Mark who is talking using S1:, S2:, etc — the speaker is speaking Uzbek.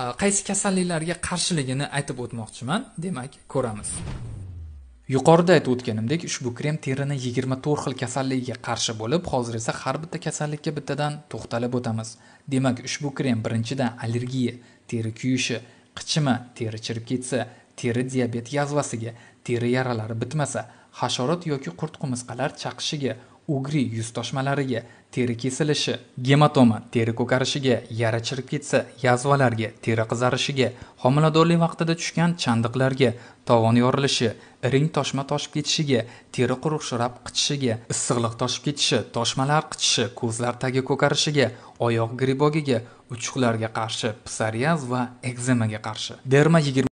S1: Э, qaysi kasalliklarga qarshiligini aytib o'tmoqchiman demak ko'ramiz yuqorida aytib o'tganimdek ushbu krem terini 24 xil kasalligiga qarshi bo'lib hozir esa har bitta kasallikka bittadan to'xtalib o'tamiz demak ushbu krem birinchidan allergiya teri kuyishi qichima teri chirib ketsa teri diabet yazvasiga teri yaralari bitmasa hasharot yoki qurt qumursqalar chaqishiga ugri toshmalariga teri kesilishi gematoma teri ko'karishiga yara chirib ketsa yazvalarga teri qizarishiga homiladorlik vaqtida tushgan chandiqlarga tovon yorilishi ring toshma toshib ketishiga teri quruqshirab qichishiga issiqliq toshib ketishi toshmalar qichishi ko'zlar tagi ko'karishiga oyoq gribogiga uchuqlarga qarshi psoriaz
S2: va ekzemaga qarshi
S3: derma